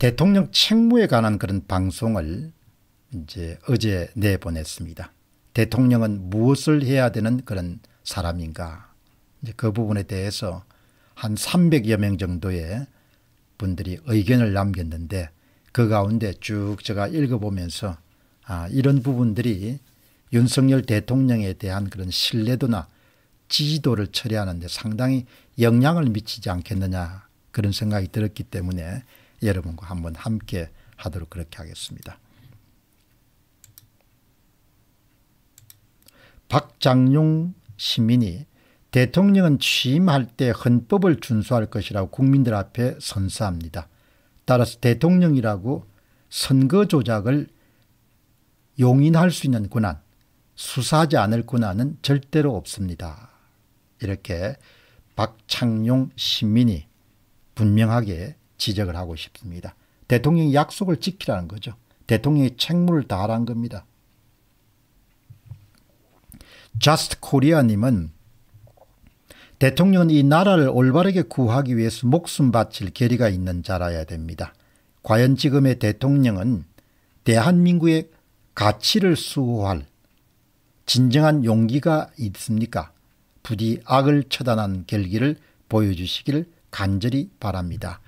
대통령 책무에 관한 그런 방송을 이제 어제 내보냈습니다. 대통령은 무엇을 해야 되는 그런 사람인가 이제 그 부분에 대해서 한 300여 명 정도의 분들이 의견을 남겼는데 그 가운데 쭉 제가 읽어보면서 아 이런 부분들이 윤석열 대통령에 대한 그런 신뢰도나 지지도를 처리하는데 상당히 영향을 미치지 않겠느냐 그런 생각이 들었기 때문에 여러분과 한번 함께 하도록 그렇게 하겠습니다. 박장용 시민이 대통령은 취임할 때 헌법을 준수할 것이라고 국민들 앞에 선서합니다. 따라서 대통령이라고 선거 조작을 용인할 수 있는 권한, 수사하지 않을 권한은 절대로 없습니다. 이렇게 박창용 시민이 분명하게 지적을 하고 싶습니다. 대통령이 약속을 지키라는 거죠. 대통령이 책무를 다하라는 겁니다. 저스트 코리아님은 대통령은 이 나라를 올바르게 구하기 위해서 목숨 바칠 계리가 있는 자라야 됩니다. 과연 지금의 대통령은 대한민국의 가치를 수호할 진정한 용기가 있습니까? 부디 악을 처단한 결기를 보여주시길 간절히 바랍니다.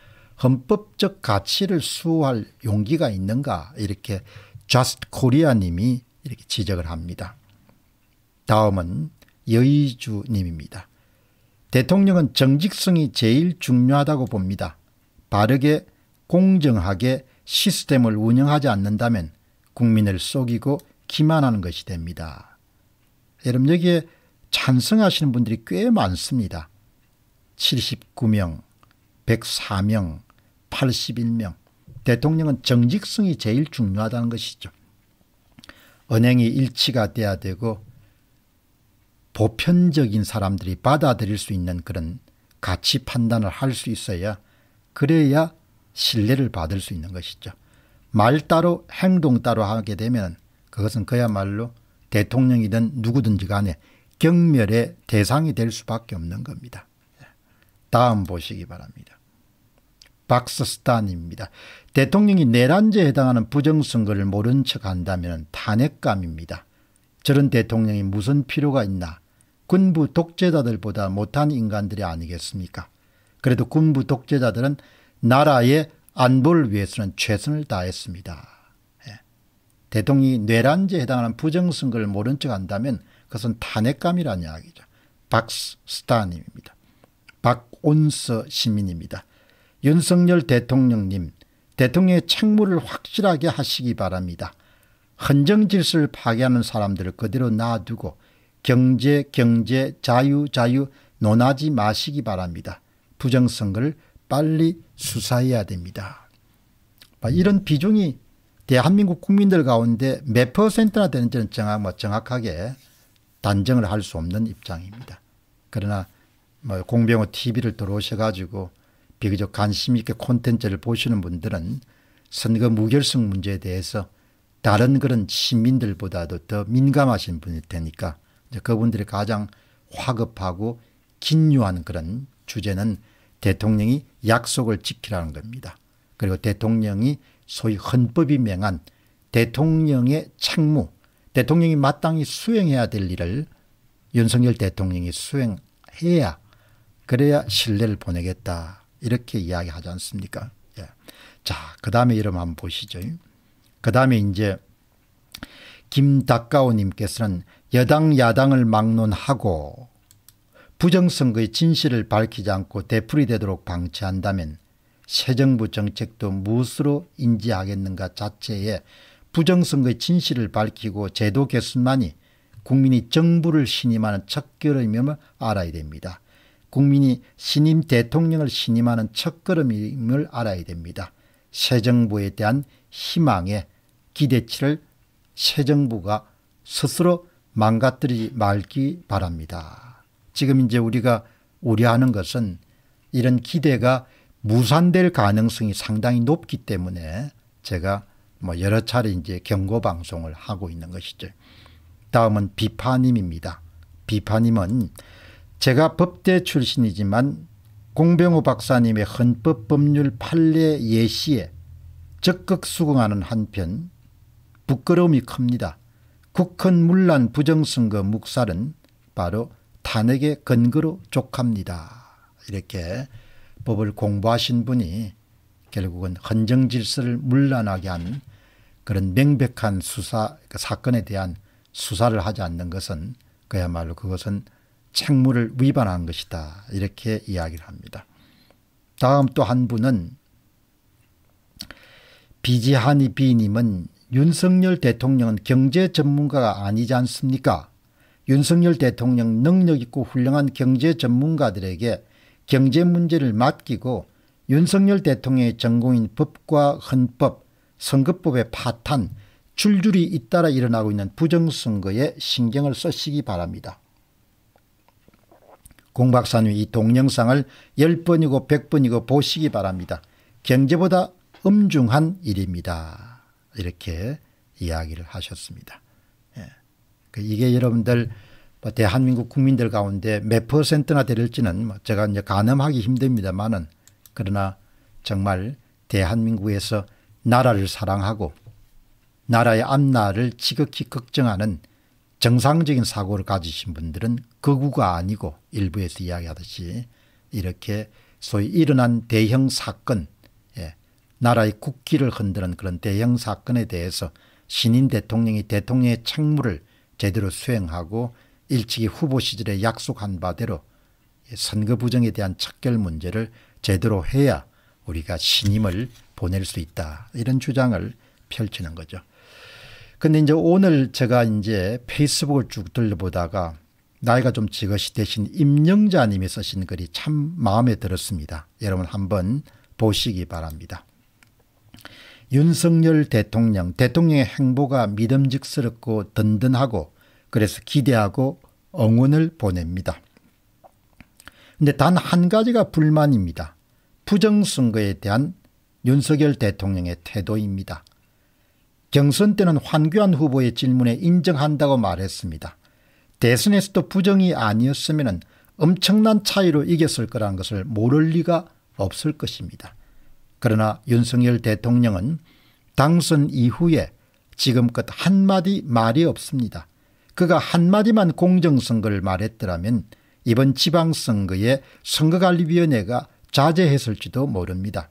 헌법적 가치를 수호할 용기가 있는가 이렇게 Just Korea님이 이렇게 지적을 합니다. 다음은 여의주님입니다. 대통령은 정직성이 제일 중요하다고 봅니다. 바르게 공정하게 시스템을 운영하지 않는다면 국민을 속이고 기만하는 것이 됩니다. 여러분 여기에 찬성하시는 분들이 꽤 많습니다. 79명, 104명, 81명. 대통령은 정직성이 제일 중요하다는 것이죠. 언행이 일치가 돼야 되고 보편적인 사람들이 받아들일 수 있는 그런 가치 판단을 할 수 있어야 그래야 신뢰를 받을 수 있는 것이죠. 말 따로 행동 따로 하게 되면 그것은 그야말로 대통령이든 누구든지 간에 경멸의 대상이 될 수밖에 없는 겁니다. 예. 다음 보시기 바랍니다. 박스스탄입니다. 대통령이 내란죄에 해당하는 부정선거를 모른 척 한다면 탄핵감입니다. 저런 대통령이 무슨 필요가 있나 군부 독재자들보다 못한 인간들이 아니겠습니까? 그래도 군부 독재자들은 나라의 안보를 위해서는 최선을 다했습니다. 예. 대통령이 뇌란죄에 해당하는 부정선거를 모른 척 한다면 그것은 탄핵감이라는 이야기죠. 박스스타님입니다. 박온서 시민입니다. 윤석열 대통령님 대통령의 책무를 확실하게 하시기 바랍니다. 헌정 질서를 파괴하는 사람들을 그대로 놔두고 경제 경제 자유 자유 논하지 마시기 바랍니다. 부정선거를 빨리 수사해야 됩니다. 이런 비중이 대한민국 국민들 가운데 몇 퍼센트나 되는지는 정확, 뭐 정확하게 단정을 할 수 없는 입장입니다. 그러나 뭐 공병호 TV를 들어오셔가지고 비교적 관심 있게 콘텐츠를 보시는 분들은 선거 무결성 문제에 대해서 다른 그런 시민들보다도 더 민감하신 분일 테니까 그분들이 가장 화급하고 긴요한 그런 주제는 대통령이 약속을 지키라는 겁니다. 그리고 대통령이 소위 헌법이 명한 대통령의 책무, 대통령이 마땅히 수행해야 될 일을 윤석열 대통령이 수행해야 그래야 신뢰를 보내겠다 이렇게 이야기하지 않습니까? 예. 자, 그 다음에 이름 한번 보시죠. 그 다음에 이제 김닭가오님께서는 여당 야당을 막론하고 부정선거의 진실을 밝히지 않고 대풀이 되도록 방치한다면 새 정부 정책도 무엇으로 인지하겠는가 자체에 부정선거의 진실을 밝히고 제도 개선만이 국민이 정부를 신임하는 첫걸음임을 알아야 됩니다. 국민이 신임 대통령을 신임하는 첫걸음임을 알아야 됩니다. 새 정부에 대한 희망의 기대치를 새 정부가 스스로 망가뜨리지 말기 바랍니다. 지금 이제 우리가 우려하는 것은 이런 기대가 무산될 가능성이 상당히 높기 때문에 제가 뭐 여러 차례 이제 경고 방송을 하고 있는 것이죠. 다음은 비파님입니다. 비파님은 제가 법대 출신이지만 공병호 박사님의 헌법 법률 판례 예시에 적극 수긍하는 한편 부끄러움이 큽니다. 국헌 문란 부정선거 묵살은 바로 탄핵의 근거로 족합니다. 이렇게 법을 공부하신 분이 결국은 헌정 질서를 물란하게 한 그런 명백한 수사 그 사건에 대한 수사를 하지 않는 것은 그야말로 그것은 책무를 위반한 것이다. 이렇게 이야기를 합니다. 다음 또 한 분은 비지하니 비님은 윤석열 대통령은 경제 전문가가 아니지 않습니까? 윤석열 대통령 능력있고 훌륭한 경제 전문가들에게 경제 문제를 맡기고 윤석열 대통령의 전공인 법과 헌법, 선거법의 파탄, 줄줄이 잇따라 일어나고 있는 부정선거에 신경을 쓰시기 바랍니다. 공박사님 이 동영상을 10번이고 100번이고 보시기 바랍니다. 경제보다 엄중한 일입니다. 이렇게 이야기를 하셨습니다. 예. 그 이게 여러분들 뭐 대한민국 국민들 가운데 몇 퍼센트나 될지는 뭐 제가 이제 가늠하기 힘듭니다만은 그러나 정말 대한민국에서 나라를 사랑하고 나라의 앞날을 지극히 걱정하는 정상적인 사고를 가지신 분들은 거구가 아니고 일부에서 이야기하듯이 이렇게 소위 일어난 대형 사건 예, 나라의 국기를 흔드는 그런 대형 사건에 대해서 신인 대통령이 대통령의 책무를 제대로 수행하고 일찍이 후보 시절에 약속한 바대로 선거 부정에 대한 척결 문제를 제대로 해야 우리가 신임을 보낼 수 있다 이런 주장을 펼치는 거죠. 근데 이제 오늘 제가 이제 페이스북을 쭉 들려보다가 나이가 좀 지긋이 되신 임영자님이 쓰신 글이 참 마음에 들었습니다. 여러분 한번 보시기 바랍니다. 윤석열 대통령, 대통령의 행보가 믿음직스럽고 든든하고 그래서 기대하고 응원을 보냅니다. 근데 단 한 가지가 불만입니다. 부정선거에 대한 윤석열 대통령의 태도입니다. 경선 때는 환교안 후보의 질문에 인정한다고 말했습니다. 대선에서도 부정이 아니었으면 엄청난 차이로 이겼을 거라 것을 모를 리가 없을 것입니다. 그러나 윤석열 대통령은 당선 이후에 지금껏 한마디 말이 없습니다. 그가 한마디만 공정선거를 말했더라면 이번 지방선거에 선거관리위원회가 자제했을지도 모릅니다.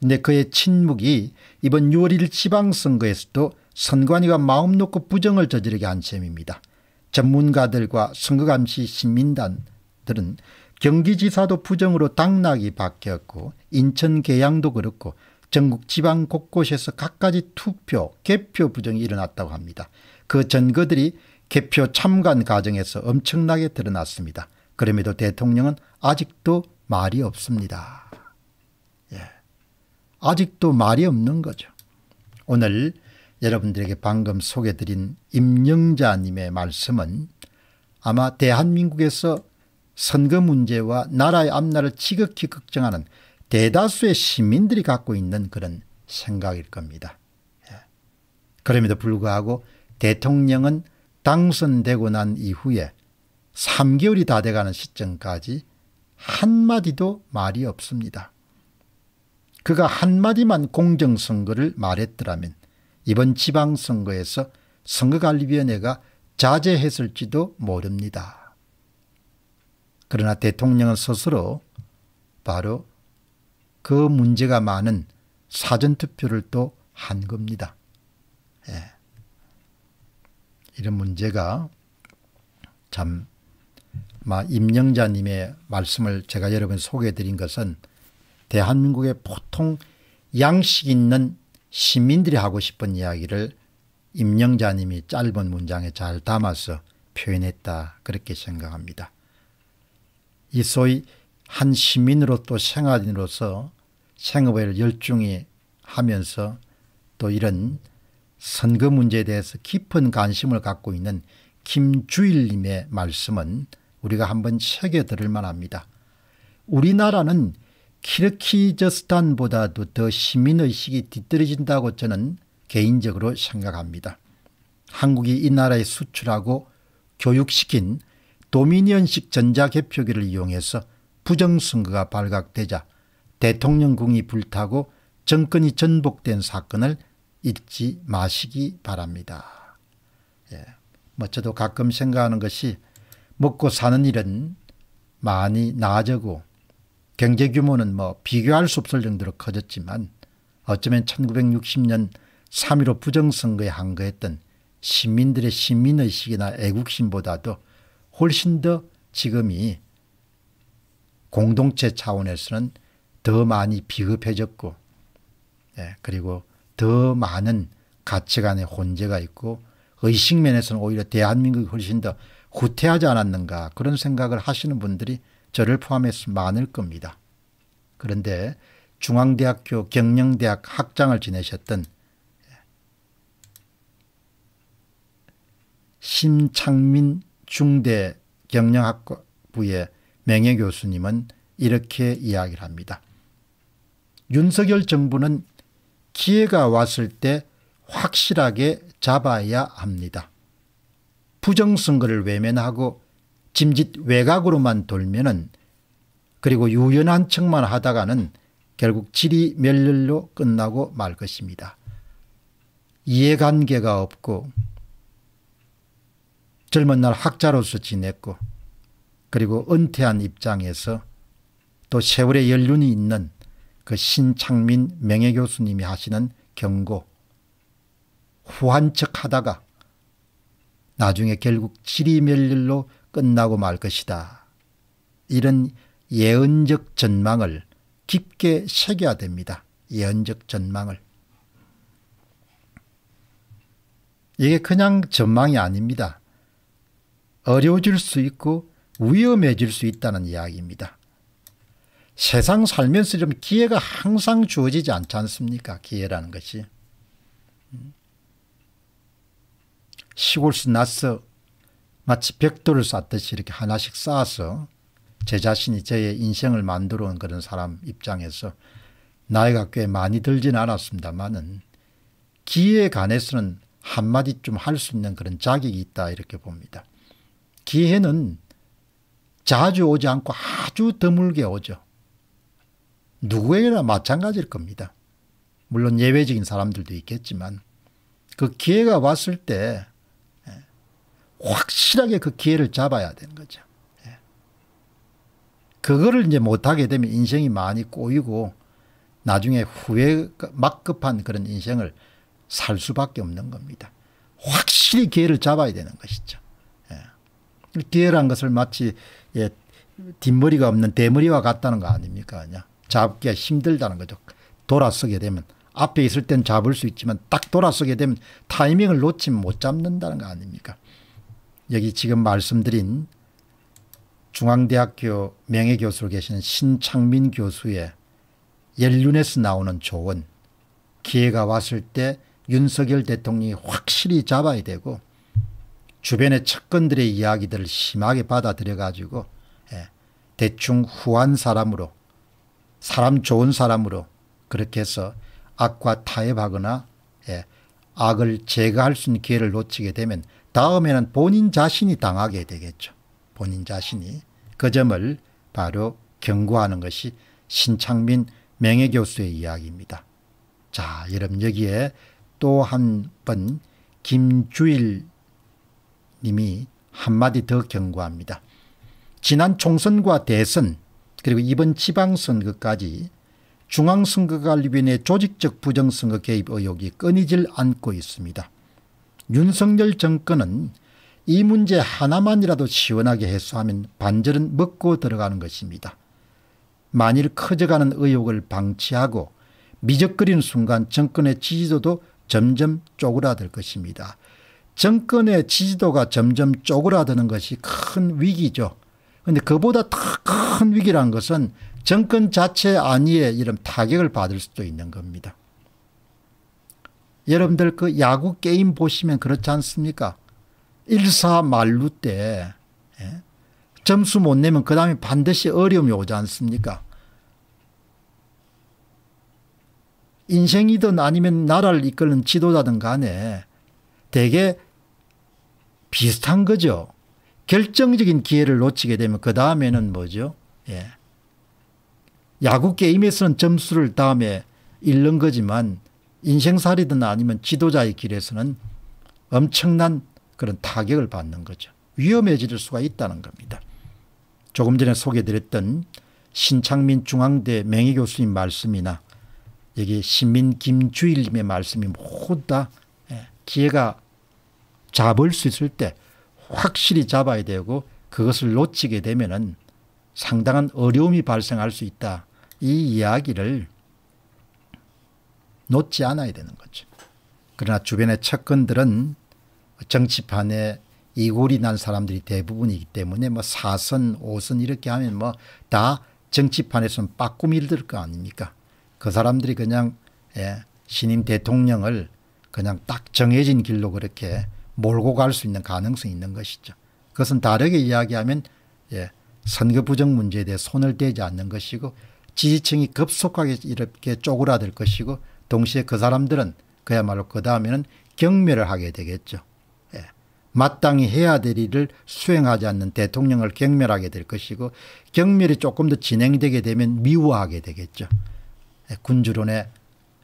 근데 그의 침묵이 이번 6월 1일 지방선거에서도 선관위가 마음 놓고 부정을 저지르게 한 셈입니다. 전문가들과 선거감시 시민단들은 경기지사도 부정으로 당락이 바뀌었고 인천 계양도 그렇고 전국 지방 곳곳에서 갖가지 투표 개표 부정이 일어났다고 합니다. 그 전거들이 개표 참관 과정에서 엄청나게 드러났습니다. 그럼에도 대통령은 아직도 말이 없습니다. 아직도 말이 없는 거죠. 오늘 여러분들에게 방금 소개드린 임영자님의 말씀은 아마 대한민국에서 선거 문제와 나라의 앞날을 지극히 걱정하는 대다수의 시민들이 갖고 있는 그런 생각일 겁니다. 예. 그럼에도 불구하고 대통령은 당선되고 난 이후에 3개월이 다 돼가는 시점까지 한마디도 말이 없습니다. 그가 한마디만 공정선거를 말했더라면 이번 지방선거에서 선거관리위원회가 자제했을지도 모릅니다. 그러나 대통령은 스스로 바로 그 문제가 많은 사전투표를 또 한 겁니다. 예. 이런 문제가 참 임영자님의 말씀을 제가 여러분 소개해드린 것은 대한민국의 보통 양식 있는 시민들이 하고 싶은 이야기를 임영자님이 짧은 문장에 잘 담아서 표현했다 그렇게 생각합니다. 이 소위 한 시민으로 또 생활인으로서 생업에 열중히 하면서 또 이런 선거 문제에 대해서 깊은 관심을 갖고 있는 김주일님의 말씀은 우리가 한번 새겨 들을 만합니다. 우리나라는 키르키저스탄보다도 더 시민의식이 뒤떨어진다고 저는 개인적으로 생각합니다. 한국이 이 나라에 수출하고 교육시킨 도미니언식 전자개표기를 이용해서 부정선거가 발각되자 대통령궁이 불타고 정권이 전복된 사건을 잊지 마시기 바랍니다. 예. 뭐 저도 가끔 생각하는 것이 먹고 사는 일은 많이 나아지고 경제 규모는 뭐 비교할 수 없을 정도로 커졌지만 어쩌면 1960년 3.15 부정선거에 항거했던 시민들의 시민의식이나 애국심보다도 훨씬 더 지금이 공동체 차원에서는 더 많이 비겁해졌고 예, 그리고 더 많은 가치관의 혼재가 있고 의식면에서는 오히려 대한민국이 훨씬 더 후퇴하지 않았는가 그런 생각을 하시는 분들이 저를 포함해서 많을 겁니다. 그런데 중앙대학교 경영대학 학장을 지내셨던 심창민 중대 경영학부의 명예교수님은 이렇게 이야기를 합니다. 윤석열 정부는 기회가 왔을 때 확실하게 잡아야 합니다. 부정선거를 외면하고 짐짓 외곽으로만 돌면은 그리고 유연한 척만 하다가는 결국 질이 멸렬로 끝나고 말 것입니다. 이해관계가 없고 젊은 날 학자로서 지냈고 그리고 은퇴한 입장에서 또 세월의 연륜이 있는 그 신창민 명예교수님이 하시는 경고 후한 척하다가 나중에 결국 지리멸렬로 끝나고 말 것이다. 이런 예언적 전망을 깊게 새겨야 됩니다. 예언적 전망을. 이게 그냥 전망이 아닙니다. 어려워질 수 있고 위험해질 수 있다는 이야기입니다. 세상 살면서 좀 기회가 항상 주어지지 않지 않습니까? 기회라는 것이. 음. 시골서 나서 마치 벽돌을 쌓듯이 이렇게 하나씩 쌓아서 제 자신이 저의 인생을 만들어 온 그런 사람 입장에서 나이가 꽤 많이 들진 않았습니다만은 기회에 관해서는 한마디 좀 할 수 있는 그런 자격이 있다 이렇게 봅니다. 기회는 자주 오지 않고 아주 드물게 오죠. 누구에게나 마찬가지일 겁니다. 물론 예외적인 사람들도 있겠지만 그 기회가 왔을 때 확실하게 그 기회를 잡아야 되는 거죠. 예. 그거를 이제 못하게 되면 인생이 많이 꼬이고 나중에 후회 막급한 그런 인생을 살 수밖에 없는 겁니다. 확실히 기회를 잡아야 되는 것이죠. 예. 기회란 것을 마치 예, 뒷머리가 없는 대머리와 같다는 거 아닙니까? 그냥 잡기가 힘들다는 거죠. 돌아서게 되면 앞에 있을 땐 잡을 수 있지만 딱 돌아서게 되면 타이밍을 놓치면 못 잡는다는 거 아닙니까? 여기 지금 말씀드린 중앙대학교 명예교수로 계시는 신창민 교수의 연륜에서 나오는 조언 기회가 왔을 때 윤석열 대통령이 확실히 잡아야 되고 주변의 측근들의 이야기들을 심하게 받아들여 가지고 예, 대충 후한 사람으로 사람 좋은 사람으로 그렇게 해서 악과 타협하거나 예, 악을 제거할 수 있는 기회를 놓치게 되면 다음에는 본인 자신이 당하게 되겠죠. 본인 자신이 그 점을 바로 경고하는 것이 신창민 명예교수의 이야기입니다. 자, 여러분 여기에 또 한 번 김주일 님이 한마디 더 경고합니다. 지난 총선과 대선 그리고 이번 지방선거까지 중앙선거관리위원회 조직적 부정선거 개입 의혹이 끊이질 않고 있습니다. 윤석열 정권은 이 문제 하나만이라도 시원하게 해소하면 반절은 먹고 들어가는 것입니다. 만일 커져가는 의혹을 방치하고 미적거리는 순간 정권의 지지도도 점점 쪼그라들 것입니다. 정권의 지지도가 점점 쪼그라드는 것이 큰 위기죠. 그런데 그보다 더 큰 위기란 것은 정권 자체 안위에 이런 타격을 받을 수도 있는 겁니다. 여러분들 그 야구 게임 보시면 그렇지 않습니까? 1사말루때 예? 점수 못 내면 그 다음에 반드시 어려움이 오지 않습니까? 인생이든 아니면 나라를 이끄는 지도자든 간에 되게 비슷한 거죠. 결정적인 기회를 놓치게 되면 그 다음에는 뭐죠? 예. 야구 게임에서는 점수를 다음에 잃는 거지만 인생살이든 아니면 지도자의 길에서는 엄청난 그런 타격을 받는 거죠. 위험해질 수가 있다는 겁니다. 조금 전에 소개드렸던 신창민 중앙대 명예교수님 말씀이나 여기 신민 김주일님의 말씀이 모두 다 예, 기회가 잡을 수 있을 때 확실히 잡아야 되고 그것을 놓치게 되면 상당한 어려움이 발생할 수 있다. 이 이야기를 놓지 않아야 되는 거죠. 그러나 주변의 측근들은 정치판에 이골이 난 사람들이 대부분이기 때문에 뭐 사선, 오선 이렇게 하면 뭐 다 정치판에서는 빠꾸밀 들거 아닙니까? 그 사람들이 그냥 예, 신임 대통령을 그냥 딱 정해진 길로 그렇게 몰고 갈 수 있는 가능성이 있는 것이죠. 그것은 다르게 이야기하면 예, 선거 부정 문제에 대해 손을 대지 않는 것이고 지지층이 급속하게 이렇게 쪼그라들 것이고 동시에 그 사람들은 그야말로 그 다음에는 경멸을 하게 되겠죠. 예. 마땅히 해야 될 일을 수행하지 않는 대통령을 경멸하게 될 것이고 경멸이 조금 더 진행되게 되면 미워하게 되겠죠. 예. 군주론의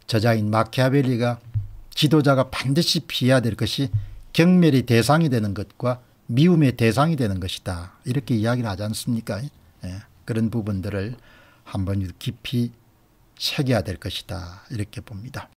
저자인 마키아벨리가 지도자가 반드시 피해야 될 것이 경멸이 대상이 되는 것과 미움의 대상이 되는 것이다. 이렇게 이야기를 하지 않습니까? 예. 그런 부분들을 한번 깊이 체계화될 것이다. 이렇게 봅니다.